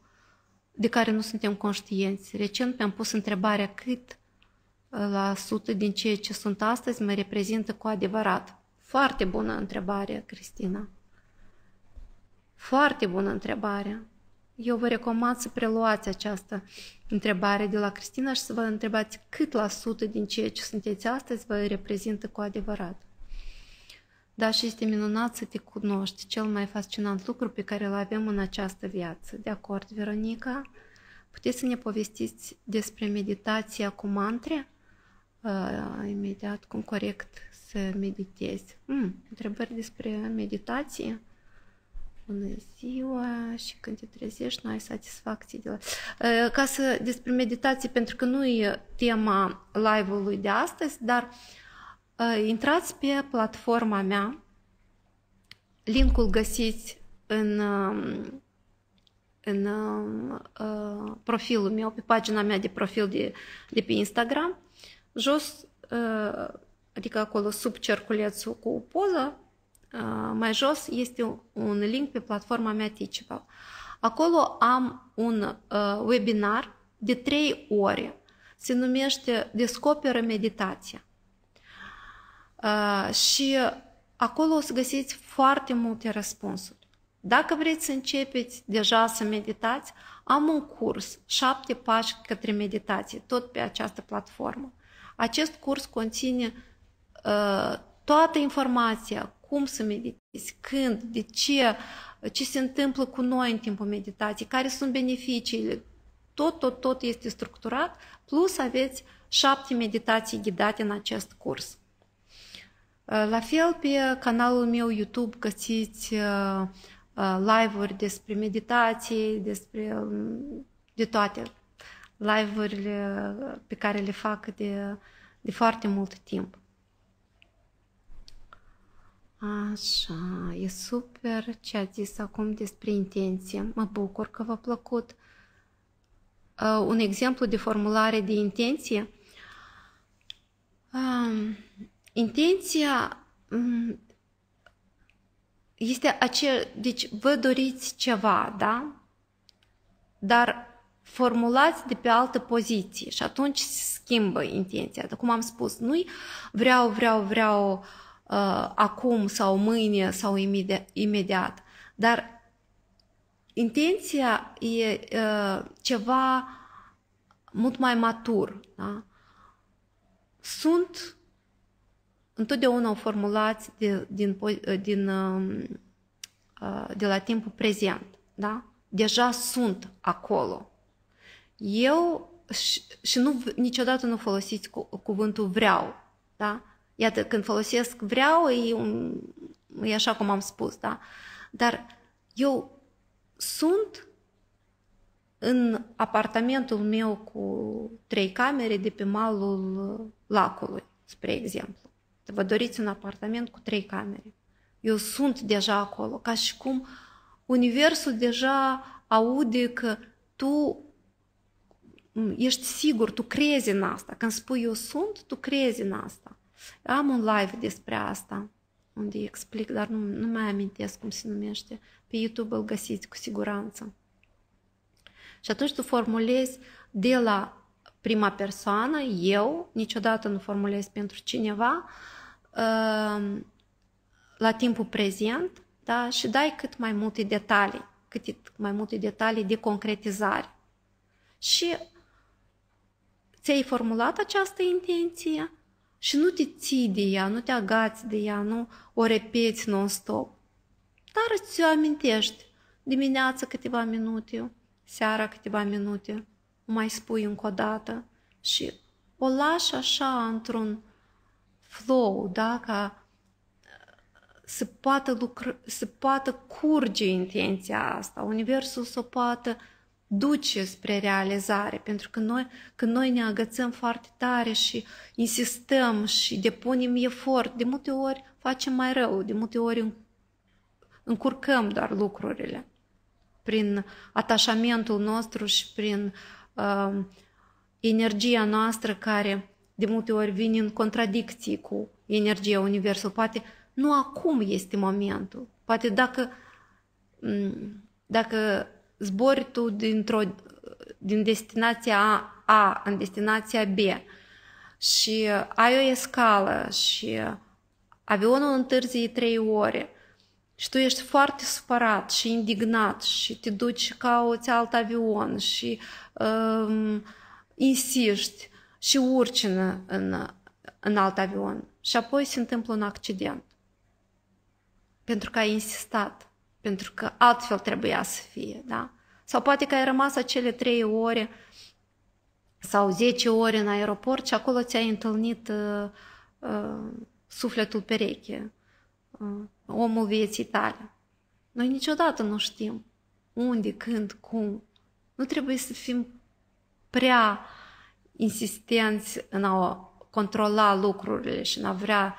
de care nu suntem conștienți. Recent mi-am pus întrebarea cât ă, la sută din ceea ce sunt astăzi mă reprezintă cu adevărat. Foarte bună întrebare, Cristina. Foarte bună întrebare. Eu vă recomand să preluați această întrebare de la Cristina și să vă întrebați cât la sută din ceea ce sunteți astăzi vă reprezintă cu adevărat. Da, și este minunat să te cunoști, cel mai fascinant lucru pe care îl avem în această viață. De acord, Veronica? Puteți să ne povestiți despre meditația cu mantre? Uh, imediat, cum corect să meditezi. Mm, întrebări despre meditație? bună ziua și când te trezești nu ai satisfacție de la... Ă, ca să despre meditație, pentru că nu e tema live-ului de astăzi, dar ă, intrați pe platforma mea, linkul găsiți în, um, în um, ă, profilul meu, pe pagina mea de profil de, de pe Instagram, jos, adică acolo sub cerculețul cu poza. Ah, mai jos este un link pe platforma mea Teachable. Acolo am un ah, webinar de 3 ore. Se numește Descoperă meditația. Ah, și acolo o să găsiți foarte multe răspunsuri. Dacă vreți să începeți deja să meditați, am un curs, 7 pași către meditație, tot pe această platformă. Acest curs conține uh, toată informația, cum să meditezi, când, de ce, ce se întâmplă cu noi în timpul meditației, care sunt beneficiile. Tot, tot, tot este structurat, plus aveți șapte meditații ghidate în acest curs. Uh, la fel, pe canalul meu YouTube găsiți uh, uh, live-uri despre meditații, despre um, de toate live-urile pe care le fac de, de foarte mult timp. Așa, e super ce ați zis acum despre intenție. Mă bucur că v-a plăcut. Uh, un exemplu de formulare de intenție. Uh, intenția um, este acel, deci vă doriți ceva, da? Dar formulați de pe altă poziție și atunci se schimbă intenția. Cum am spus, nu vreau, vreau, vreau uh, uh, acum sau mâine sau imediat, imediat. dar intenția e uh, ceva mult mai matur. Da? Sunt întotdeauna formulați de, din, uh, din, um, uh, de la timpul prezent. Da? Deja sunt acolo. Eu și, și nu, niciodată nu folosiți cu, cuvântul vreau. Da? Iată, când folosesc vreau, e, un, e așa cum am spus, da? Dar eu sunt în apartamentul meu cu trei camere de pe malul lacului, spre exemplu. Vă doriți un apartament cu trei camere. Eu sunt deja acolo, ca și cum universul deja aude că tu ești sigur, tu crezi în asta. Când spui eu sunt, tu crezi în asta. Am un live despre asta, unde explic, dar nu, nu mai amintesc cum se numește. Pe YouTube îl găsiți cu siguranță. Și atunci tu formulezi de la prima persoană, eu, niciodată nu formulez pentru cineva, ehm, la timpul prezent, da? și dai cât mai multe detalii, cât mai multe detalii de concretizare. Și ți-ai formulat această intenție și nu te ții de ea, nu te agați de ea, nu o repeți non-stop. Dar îți o amintești dimineața câteva minute, seara câteva minute, o mai spui încă o dată și o lași așa într-un flow, da, ca uh, să poată, lucr- să poată curge intenția asta, Universul să o poată uh, duce spre realizare, pentru că noi, când noi ne agățăm foarte tare și insistăm și depunem efort, de multe ori facem mai rău, de multe ori încurcăm doar lucrurile prin atașamentul nostru și prin uh, energia noastră care de multe ori vine în contradicții cu energia Universului. Poate nu acum este momentul. Poate dacă, dacă zbori tu dintr-o, din destinația A, A în destinația B și uh, ai o escală și uh, avionul întârzie trei ore și tu ești foarte supărat și indignat și te duci ca o alt avion și um, insiști și urci în, în, în alt avion și apoi se întâmplă un accident pentru că ai insistat pentru că altfel trebuia să fie, da? Sau poate că ai rămas acele trei ore sau 10 ore în aeroport și acolo ți-ai întâlnit uh, uh, sufletul pereche, uh, omul vieții tale. Noi niciodată nu știm unde, când, cum. Nu trebuie să fim prea insistenți în a controla lucrurile și în a vrea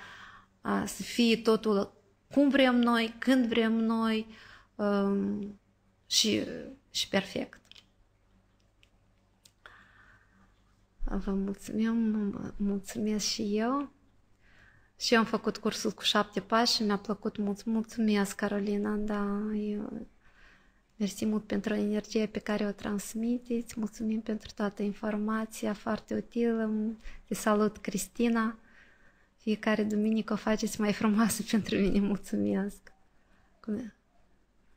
uh, să fie totul cum vrem noi, când vrem noi um, și, și perfect. Vă mulțumim, mulțumesc și eu. Și eu am făcut cursul cu șapte pași și mi-a plăcut mult. Mulțumesc, Carolina, da, eu... Mersi mult pentru energia pe care o transmiteți, mulțumim pentru toată informația foarte utilă. Te salut, Cristina. Fiecare duminică o faceți mai frumoasă pentru mine, mulțumesc.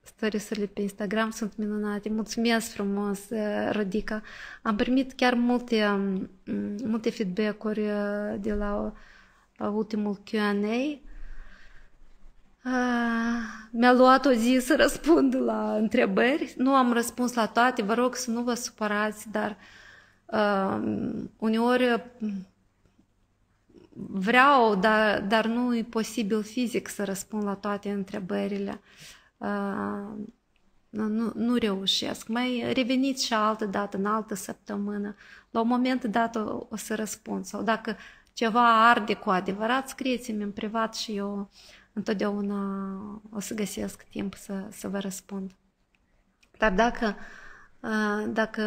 Storiesurile pe Instagram sunt minunate. Mulțumesc frumos, uh, Rodica. Am primit chiar multe, um, multe feedback-uri uh, de la uh, ultimul Q&A. Mi-a luat o zi să răspund la întrebări. Nu am răspuns la toate. Vă rog să nu vă supărați, dar uh, uneori vreau, dar, dar nu e posibil fizic să răspund la toate întrebările. Uh, nu, nu reușesc. Mai reveniți și altă dată, în altă săptămână. La un moment dat o, o să răspund. Sau dacă ceva arde cu adevărat, scrieți-mi în privat și eu întotdeauna o să găsesc timp să, să vă răspund. Dar dacă, uh, dacă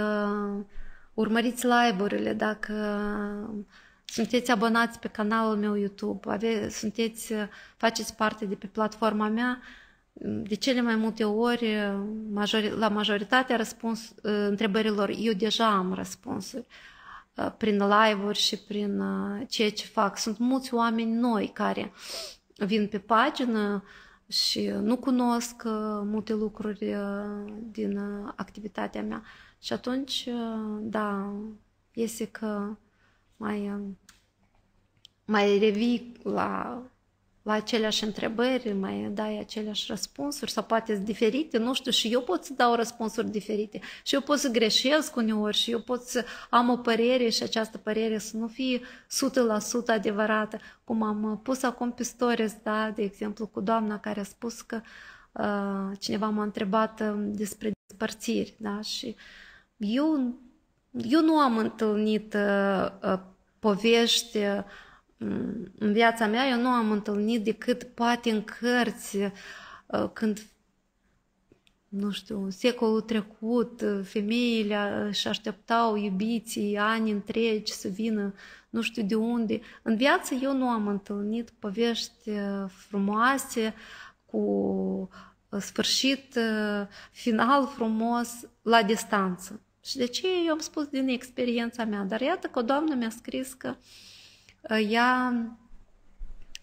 urmăriți live-urile, dacă sunteți abonați pe canalul meu YouTube, ave, sunteți, uh, faceți parte de pe platforma mea, de cele mai multe ori, uh, majori, la majoritatea răspuns, uh, întrebărilor, eu deja am răspunsuri prin live-uri și prin ceea ce fac. Sunt mulți oameni noi care vin pe pagină și nu cunosc multe lucruri din activitatea mea. Și atunci, da, iese că mai mai revii la, la aceleași întrebări, mai dai aceleași răspunsuri sau poate sunt diferite, nu știu, și eu pot să dau răspunsuri diferite și eu pot să greșesc uneori și eu pot să am o părere și această părere să nu fie 100% adevărată, cum am pus acum pe stories, da, de exemplu, cu doamna care a spus că uh, cineva m-a întrebat ă, despre despărțiri, da, și eu, eu nu am întâlnit uh, povești uh, în viața mea eu nu am întâlnit decât poate în cărți uh, când nu știu, secolul trecut, uh, femeile uh, își așteptau iubiții ani întregi să vină nu știu de unde. În viață eu nu am întâlnit povești frumoase cu sfârșit, final frumos, la distanță. Și de ce eu am spus din experiența mea, dar iată că o doamnă mi-a scris că uh, ea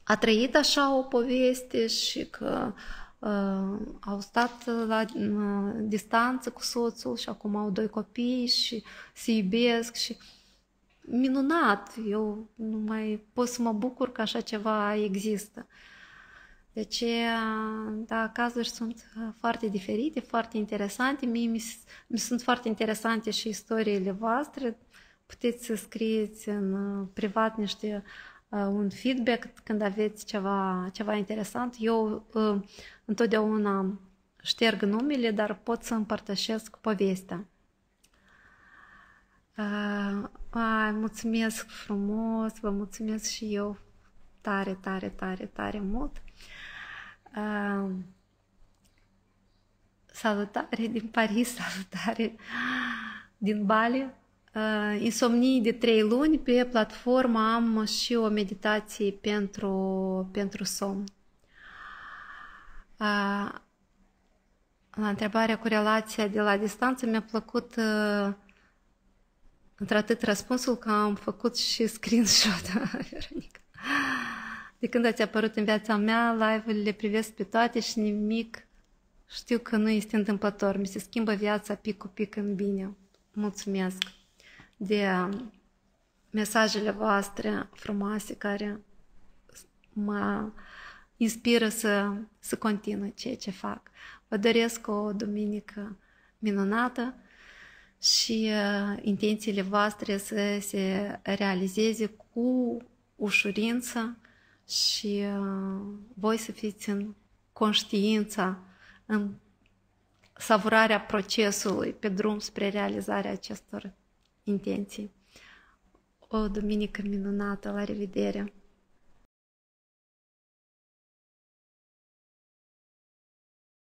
a trăit așa o poveste și că uh, au stat la uh, distanță cu soțul și acum au doi copii și se iubesc și minunat, eu nu mai pot să mă bucur că așa ceva există. deci, da, cazuri sunt foarte diferite, foarte interesante. Mie mi, mi sunt foarte interesante și istoriile voastre. Uh, puteți să scrieți în uh, privat niște uh, un feedback când aveți ceva, ceva interesant. Eu uh, întotdeauna șterg numele, dar pot să împărtășesc povestea. Ai, mulțumesc frumos, vă mulțumesc și eu tare, tare, tare, tare mult. Salutare din Paris, salutare din Bali insomnii э, de trei luni, pe platformă am și o meditație pentru, pentru somn. Э, la întrebarea cu relația de la distanță mi-a plăcut э, într-atât răspunsul că am făcut și screenshot, Veronica. De când ați apărut în viața mea, live-urile le privesc pe toate și nimic știu că nu este întâmplător. Mi se schimbă viața pic cu pic în bine. Mulțumesc! de um, mesajele voastre frumoase care mă inspiră să, să continui ceea ce fac. Vă doresc o duminică minunată și uh, intențiile voastre să se realizeze cu ușurință și uh, voi să fiți în conștiința, în savurarea procesului pe drum spre realizarea acestor entende? O Dominica Minunato, a Lara Videira,